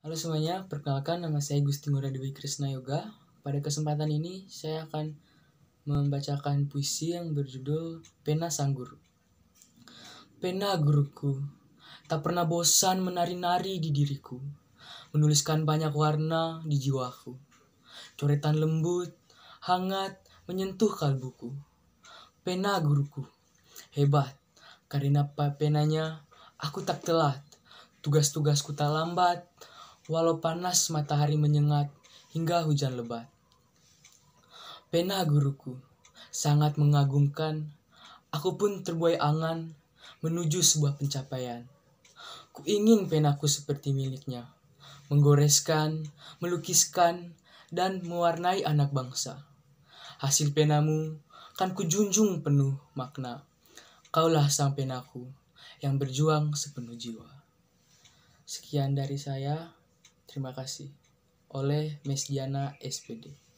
Halo semuanya, perkenalkan nama saya Gusti Muradewi Krishna Yoga. Pada kesempatan ini, saya akan membacakan puisi yang berjudul Pena Sang Guru. Pena guruku, tak pernah bosan menari-nari di diriku, menuliskan banyak warna di jiwaku. Coretan lembut, hangat, menyentuh kalbuku. Pena guruku, hebat, karena penanya aku tak telat, tugas-tugasku tak lambat, walau panas matahari menyengat hingga hujan lebat. Pena guruku sangat mengagumkan, aku pun terbuai angan menuju sebuah pencapaian. Ku ingin penaku seperti miliknya, menggoreskan, melukiskan, dan mewarnai anak bangsa. Hasil penamu kan kujunjung penuh makna. Kaulah sang penaku yang berjuang sepenuh jiwa. Sekian dari saya. Terima kasih. Oleh Mesdiana SPD.